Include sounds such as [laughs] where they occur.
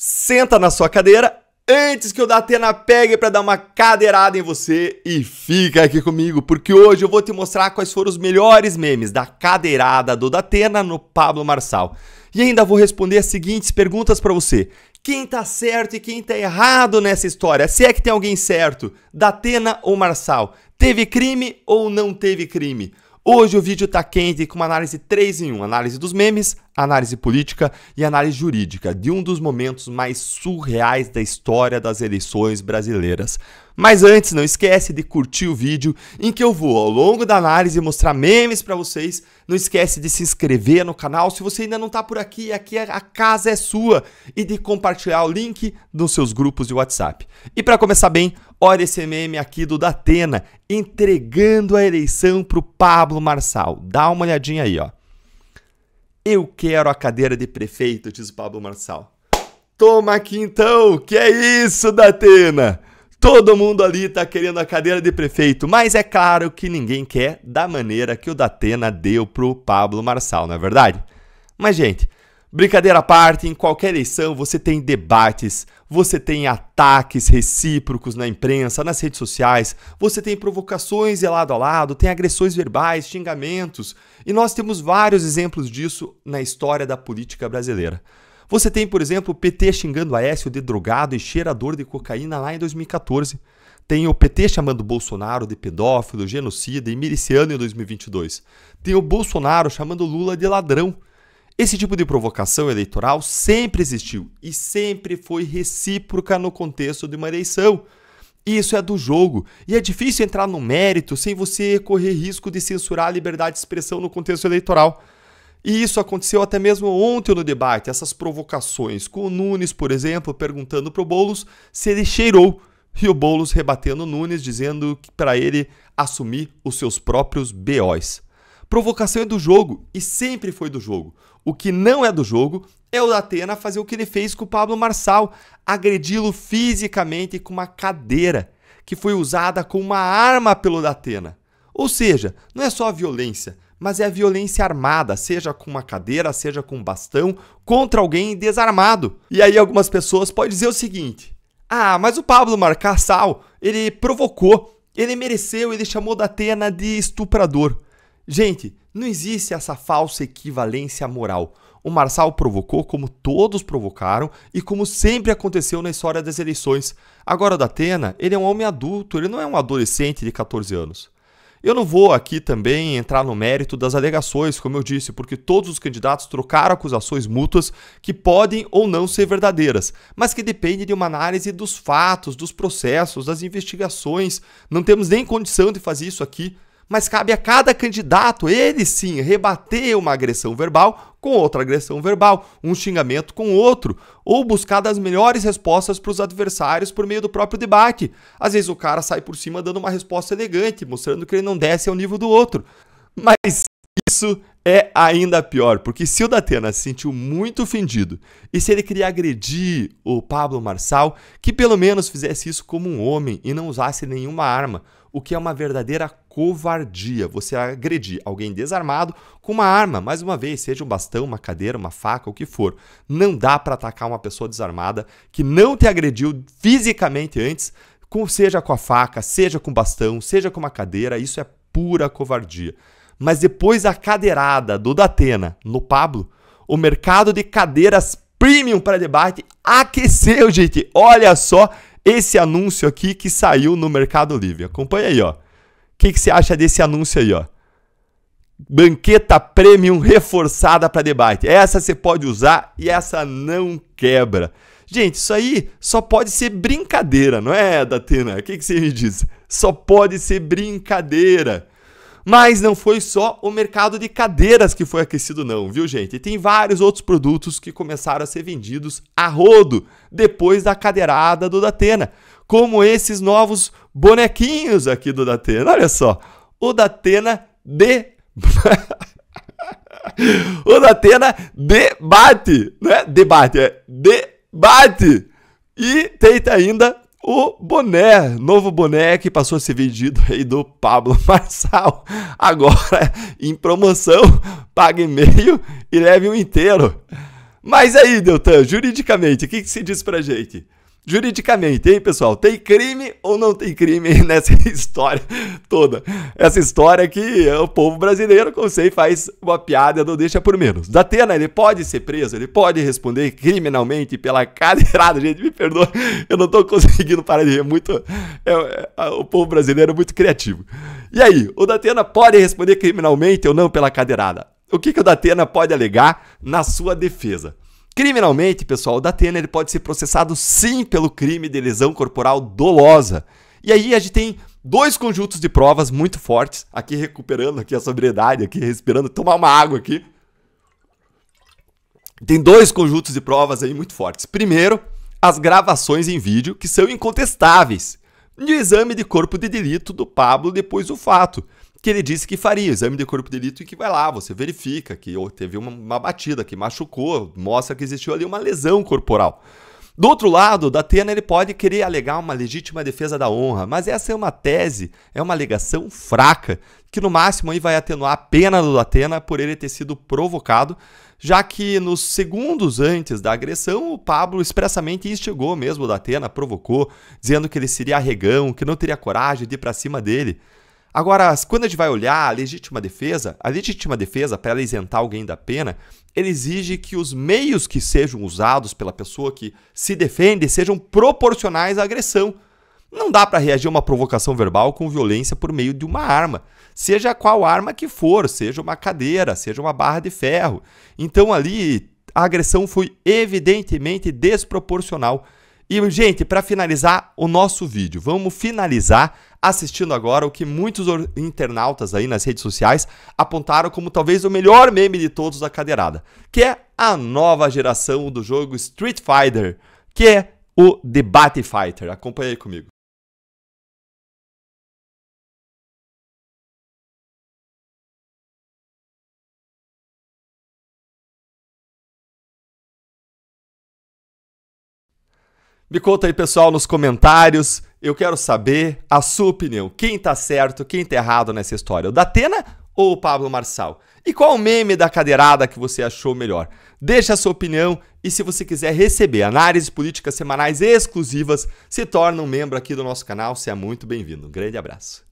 senta na sua cadeira antes que o Datena pegue para dar uma cadeirada em você e fica aqui comigo, porque hoje eu vou te mostrar quais foram os melhores memes da cadeirada do Datena no Pablo Marçal. E ainda vou responder as seguintes perguntas para você. Quem tá certo e quem tá errado nessa história? Se é que tem alguém certo, Datena ou Marçal? Teve crime ou não teve crime? Hoje o vídeo tá quente com uma análise 3 em 1, análise dos memes, análise política e análise jurídica de um dos momentos mais surreais da história das eleições brasileiras. Mas antes, não esquece de curtir o vídeo em que eu vou ao longo da análise mostrar memes para vocês. Não esquece de se inscrever no canal se você ainda não está por aqui, aqui é, a casa é sua e de compartilhar o link nos seus grupos de WhatsApp. E para começar bem, olha esse meme aqui do Datena entregando a eleição pro Pablo Marçal. Dá uma olhadinha aí, ó. Eu quero a cadeira de prefeito, diz o Pablo Marçal. Toma aqui então, que é isso, Datena? Todo mundo ali tá querendo a cadeira de prefeito, mas é claro que ninguém quer da maneira que o Datena deu pro Pablo Marçal, não é verdade? Mas, gente, Brincadeira à parte, em qualquer eleição você tem debates, você tem ataques recíprocos na imprensa, nas redes sociais, você tem provocações de lado a lado, tem agressões verbais, xingamentos, e nós temos vários exemplos disso na história da política brasileira. Você tem, por exemplo, o PT xingando Aécio de drogado e cheirador de cocaína lá em 2014. Tem o PT chamando Bolsonaro de pedófilo, genocida e miliciano em 2022. Tem o Bolsonaro chamando Lula de ladrão esse tipo de provocação eleitoral sempre existiu e sempre foi recíproca no contexto de uma eleição. Isso é do jogo, e é difícil entrar no mérito sem você correr risco de censurar a liberdade de expressão no contexto eleitoral. E isso aconteceu até mesmo ontem no debate, essas provocações, com o Nunes, por exemplo, perguntando para o Boulos se ele cheirou, e o Boulos rebatendo o Nunes, dizendo para ele assumir os seus próprios BOs. Provocação é do jogo e sempre foi do jogo. O que não é do jogo é o da Atena fazer o que ele fez com o Pablo Marçal, agredi-lo fisicamente com uma cadeira que foi usada como uma arma pelo Datena. Ou seja, não é só a violência, mas é a violência armada, seja com uma cadeira, seja com um bastão, contra alguém desarmado. E aí algumas pessoas podem dizer o seguinte: "Ah, mas o Pablo Marçal, ele provocou, ele mereceu, ele chamou Datena de estuprador". Gente, não existe essa falsa equivalência moral. O Marçal provocou como todos provocaram e como sempre aconteceu na história das eleições. Agora, o Atena, ele é um homem adulto, ele não é um adolescente de 14 anos. Eu não vou aqui também entrar no mérito das alegações, como eu disse, porque todos os candidatos trocaram acusações mútuas que podem ou não ser verdadeiras, mas que dependem de uma análise dos fatos, dos processos, das investigações. Não temos nem condição de fazer isso aqui mas cabe a cada candidato, ele sim, rebater uma agressão verbal com outra agressão verbal, um xingamento com outro, ou buscar das melhores respostas para os adversários por meio do próprio debate. Às vezes o cara sai por cima dando uma resposta elegante, mostrando que ele não desce ao nível do outro. Mas isso é ainda pior, porque se o Datena se sentiu muito ofendido e se ele queria agredir o Pablo Marçal, que pelo menos fizesse isso como um homem e não usasse nenhuma arma, o que é uma verdadeira covardia. Você agredir alguém desarmado com uma arma, mais uma vez, seja um bastão, uma cadeira, uma faca, o que for. Não dá para atacar uma pessoa desarmada que não te agrediu fisicamente antes, com, seja com a faca, seja com bastão, seja com uma cadeira, isso é pura covardia mas depois da cadeirada do Datena no Pablo, o mercado de cadeiras premium para debate aqueceu, gente. Olha só esse anúncio aqui que saiu no Mercado Livre. Acompanha aí, ó. O que, que você acha desse anúncio aí, ó? Banqueta premium reforçada para debate. Essa você pode usar e essa não quebra. Gente, isso aí só pode ser brincadeira, não é, Datena? O que, que você me diz? Só pode ser brincadeira. Mas não foi só o mercado de cadeiras que foi aquecido, não, viu, gente? E tem vários outros produtos que começaram a ser vendidos a rodo depois da cadeirada do Datena, como esses novos bonequinhos aqui do Datena. Olha só, o Datena de. [laughs] o Datena debate, né? Debate, é debate. E tem ainda o boné, novo boné que passou a ser vendido aí do Pablo [laughs] Marçal, agora em promoção, pague meio e leve um inteiro. Mas aí, Deltan, juridicamente, o que, que se diz pra gente? juridicamente, hein, pessoal? Tem crime ou não tem crime [laughs] nessa história toda? Essa história que o povo brasileiro, como sei, faz uma piada, não deixa por menos. Datena, ele pode ser preso, ele pode responder criminalmente pela cadeirada, [laughs] gente, me perdoa, eu não tô conseguindo parar de rir, é muito, é, é, é, o povo brasileiro é muito criativo. E aí, o Datena pode responder criminalmente ou não pela cadeirada? O que, que o Datena pode alegar na sua defesa? Criminalmente, pessoal, o Datena ele pode ser processado sim pelo crime de lesão corporal dolosa. E aí a gente tem dois conjuntos de provas muito fortes, aqui recuperando aqui a sobriedade, aqui respirando, tomar uma água aqui. Tem dois conjuntos de provas aí muito fortes. Primeiro, as gravações em vídeo que são incontestáveis. E o exame de corpo de delito do Pablo depois do fato, que ele disse que faria, exame de corpo de delito, e que vai lá, você verifica que teve uma, uma batida, que machucou, mostra que existiu ali uma lesão corporal. Do outro lado, da Atena ele pode querer alegar uma legítima defesa da honra, mas essa é uma tese, é uma alegação fraca, que no máximo aí vai atenuar a pena do Atena por ele ter sido provocado, já que nos segundos antes da agressão, o Pablo expressamente instigou mesmo o Atena, provocou, dizendo que ele seria arregão, que não teria coragem de ir para cima dele. Agora, quando a gente vai olhar a legítima defesa, a legítima defesa, para isentar alguém da pena, ele exige que os meios que sejam usados pela pessoa que se defende sejam proporcionais à agressão. Não dá para reagir a uma provocação verbal com violência por meio de uma arma, seja qual arma que for, seja uma cadeira, seja uma barra de ferro. Então ali a agressão foi evidentemente desproporcional e, gente, para finalizar o nosso vídeo, vamos finalizar assistindo agora o que muitos internautas aí nas redes sociais apontaram como talvez o melhor meme de todos da cadeirada, que é a nova geração do jogo Street Fighter, que é o Debate Fighter. Acompanhe aí comigo. Me conta aí, pessoal, nos comentários. Eu quero saber a sua opinião. Quem tá certo, quem tá errado nessa história? O Datena ou o Pablo Marçal? E qual o meme da cadeirada que você achou melhor? Deixa a sua opinião e se você quiser receber análises políticas semanais exclusivas, se torne um membro aqui do nosso canal, seja é muito bem-vindo. Um grande abraço.